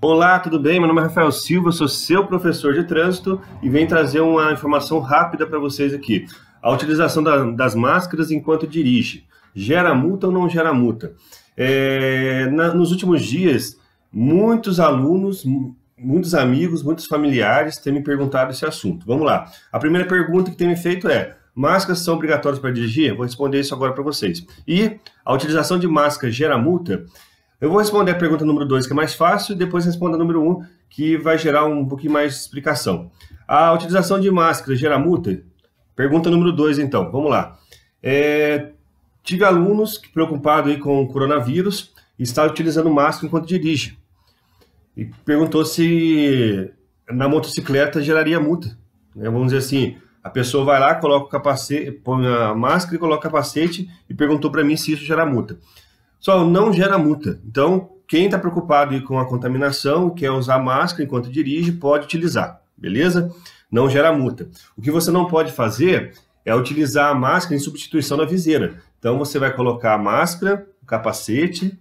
Olá, tudo bem? Meu nome é Rafael Silva, sou seu professor de trânsito e venho trazer uma informação rápida para vocês aqui. A utilização da, das máscaras enquanto dirige. Gera multa ou não gera multa? É, na, nos últimos dias, muitos alunos, muitos amigos, muitos familiares têm me perguntado esse assunto. Vamos lá. A primeira pergunta que têm me feito é: máscaras são obrigatórias para dirigir? Vou responder isso agora para vocês. E a utilização de máscara gera multa? Eu vou responder a pergunta número 2, que é mais fácil, e depois respondo a número 1, um, que vai gerar um pouquinho mais de explicação. A utilização de máscara gera multa? Pergunta número 2, então, vamos lá. É, tive alunos preocupados com o coronavírus e estavam utilizando máscara enquanto dirige. E perguntou se na motocicleta geraria multa. Né? Vamos dizer assim, a pessoa vai lá, coloca o capacete, põe a máscara e coloca o capacete e perguntou para mim se isso gera multa só não gera multa. Então, quem está preocupado com a contaminação, quer usar máscara enquanto dirige, pode utilizar, beleza? Não gera multa. O que você não pode fazer é utilizar a máscara em substituição da viseira. Então, você vai colocar a máscara, o capacete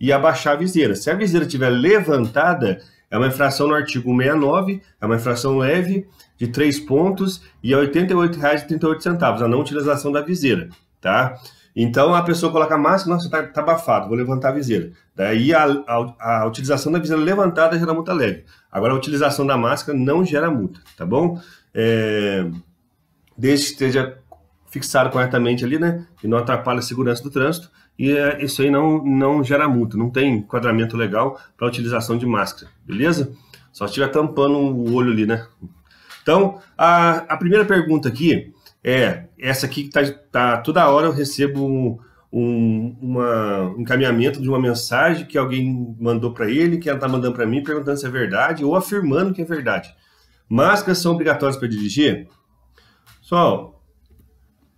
e abaixar a viseira. Se a viseira estiver levantada, é uma infração no artigo 69, é uma infração leve de 3 pontos e é R$ 88,38, a não utilização da viseira, tá? Então a pessoa coloca a máscara, nossa, tá, tá abafado, vou levantar a viseira. Daí a, a, a utilização da viseira levantada gera multa leve. Agora a utilização da máscara não gera multa, tá bom? É, desde que esteja fixado corretamente ali, né? E não atrapalhe a segurança do trânsito. E é, isso aí não, não gera multa, não tem enquadramento legal para utilização de máscara, beleza? Só estiver tampando o olho ali, né? Então, a, a primeira pergunta aqui é, essa aqui que tá, tá, toda hora eu recebo um, um uma, encaminhamento de uma mensagem que alguém mandou para ele, que ela tá mandando para mim, perguntando se é verdade ou afirmando que é verdade. Máscaras são obrigatórias para dirigir? Pessoal,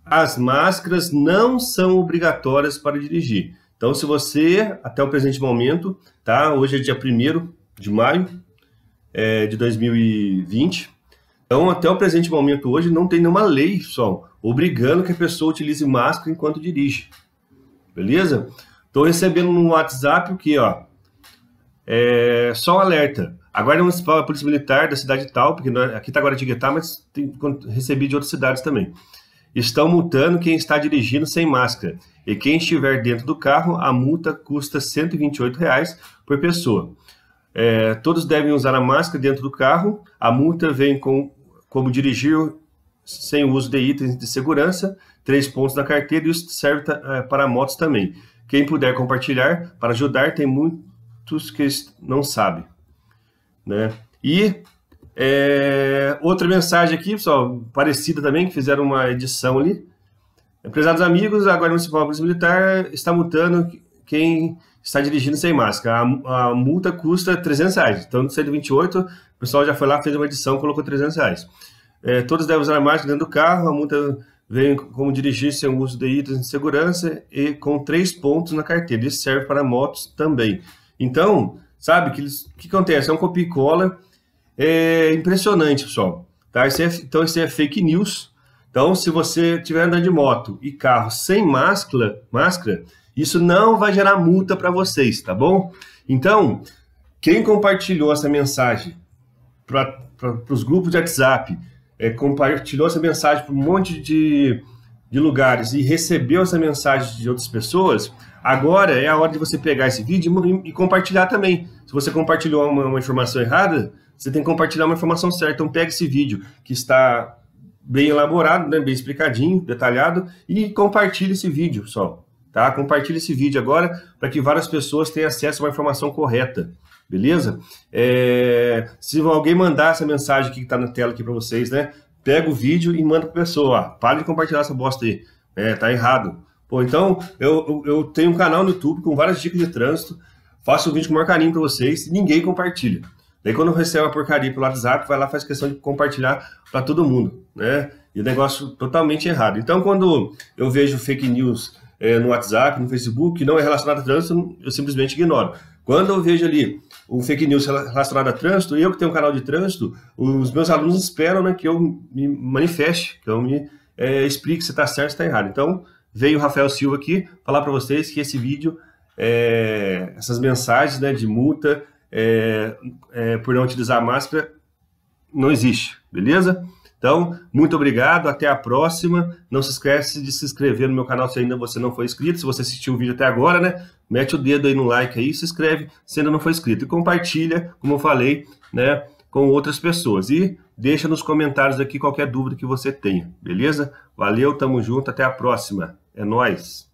as máscaras não são obrigatórias para dirigir. Então, se você, até o presente momento, tá? Hoje é dia 1 de maio é, de 2020 então, até o presente momento hoje, não tem nenhuma lei só obrigando que a pessoa utilize máscara enquanto dirige. Beleza? Estou recebendo no WhatsApp o que, ó? É, só um alerta. A Guarda Municipal, a Polícia Militar da cidade tal, porque aqui está agora de Guietá, mas tem, recebi de outras cidades também. Estão multando quem está dirigindo sem máscara. E quem estiver dentro do carro, a multa custa R$ 128 reais por pessoa. É, todos devem usar a máscara dentro do carro. A multa vem com como dirigir sem o uso de itens de segurança, três pontos na carteira, e isso serve eh, para motos também. Quem puder compartilhar para ajudar, tem muitos que não sabem. Né? E é, outra mensagem aqui, pessoal, parecida também, que fizeram uma edição ali. Empresários amigos, agora o Municipal Polícia Militar está multando quem está dirigindo sem máscara. A, a, multa custa 300 reais. Então, no 128, o pessoal já foi lá, fez uma edição, colocou 300 reais. É, todos devem usar máscara dentro do carro. A multa vem como dirigir sem o uso de itens de segurança e com três pontos na carteira. Isso serve para motos também. Então, sabe o que, que, acontece? É um copia e cola. É impressionante, pessoal. Tá? Isso é, então, isso é fake news. Então, se você estiver andando de moto e carro sem máscara, máscara isso não vai gerar multa para vocês, tá bom? Então, quem compartilhou essa mensagem para os grupos de WhatsApp, é, compartilhou essa mensagem para um monte de, de lugares e recebeu essa mensagem de outras pessoas, agora é a hora de você pegar esse vídeo e, e compartilhar também. Se você compartilhou uma, uma informação errada, você tem que compartilhar uma informação certa. Então, pega esse vídeo que está bem elaborado, né, bem explicadinho, detalhado, e compartilhe esse vídeo, pessoal tá? Compartilhe esse vídeo agora para que várias pessoas tenham acesso a uma informação correta, beleza? É... se alguém mandar essa mensagem que está na tela aqui para vocês, né? Pega o vídeo e manda para pessoa, para de compartilhar essa bosta aí, é, tá errado. Pô, então eu, eu, eu tenho um canal no YouTube com várias dicas de trânsito, faço o vídeo com o maior carinho para vocês, ninguém compartilha. Daí quando recebe a porcaria pelo WhatsApp, vai lá faz questão de compartilhar para todo mundo, né? E o negócio totalmente errado. Então quando eu vejo fake news é, no WhatsApp, no Facebook, que não é relacionado a trânsito, eu simplesmente ignoro. Quando eu vejo ali um fake news relacionado a trânsito, eu que tenho um canal de trânsito, os meus alunos esperam né, que eu me manifeste, que eu me é, explique se está certo ou está errado. Então, veio o Rafael Silva aqui falar para vocês que esse vídeo, é, essas mensagens né, de multa é, é por não utilizar máscara, não existe, beleza? Então, muito obrigado, até a próxima. Não se esquece de se inscrever no meu canal se ainda você não for inscrito. Se você assistiu o vídeo até agora, né? Mete o dedo aí no like aí, se inscreve se ainda não for inscrito. E compartilha, como eu falei, né? Com outras pessoas. E deixa nos comentários aqui qualquer dúvida que você tenha, beleza? Valeu, tamo junto, até a próxima. É nós.